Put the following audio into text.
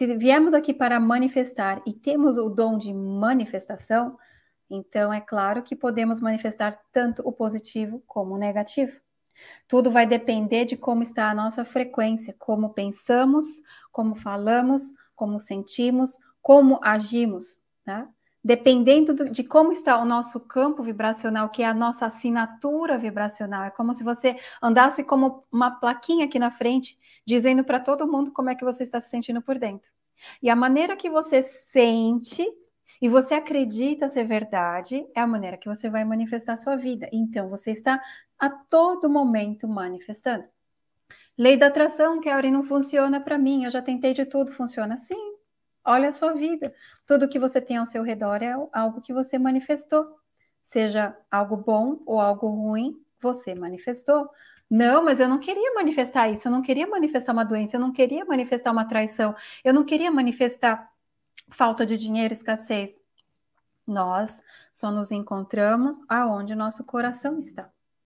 se viemos aqui para manifestar e temos o dom de manifestação, então é claro que podemos manifestar tanto o positivo como o negativo. Tudo vai depender de como está a nossa frequência, como pensamos, como falamos, como sentimos, como agimos, tá? dependendo do, de como está o nosso campo vibracional, que é a nossa assinatura vibracional, é como se você andasse como uma plaquinha aqui na frente, dizendo para todo mundo como é que você está se sentindo por dentro. E a maneira que você sente e você acredita ser verdade é a maneira que você vai manifestar a sua vida. Então você está a todo momento manifestando. Lei da atração, Kelly, não funciona para mim. Eu já tentei de tudo, funciona sim. Olha a sua vida. Tudo que você tem ao seu redor é algo que você manifestou. Seja algo bom ou algo ruim, você manifestou. Não, mas eu não queria manifestar isso, eu não queria manifestar uma doença, eu não queria manifestar uma traição, eu não queria manifestar falta de dinheiro, escassez. Nós só nos encontramos aonde o nosso coração está.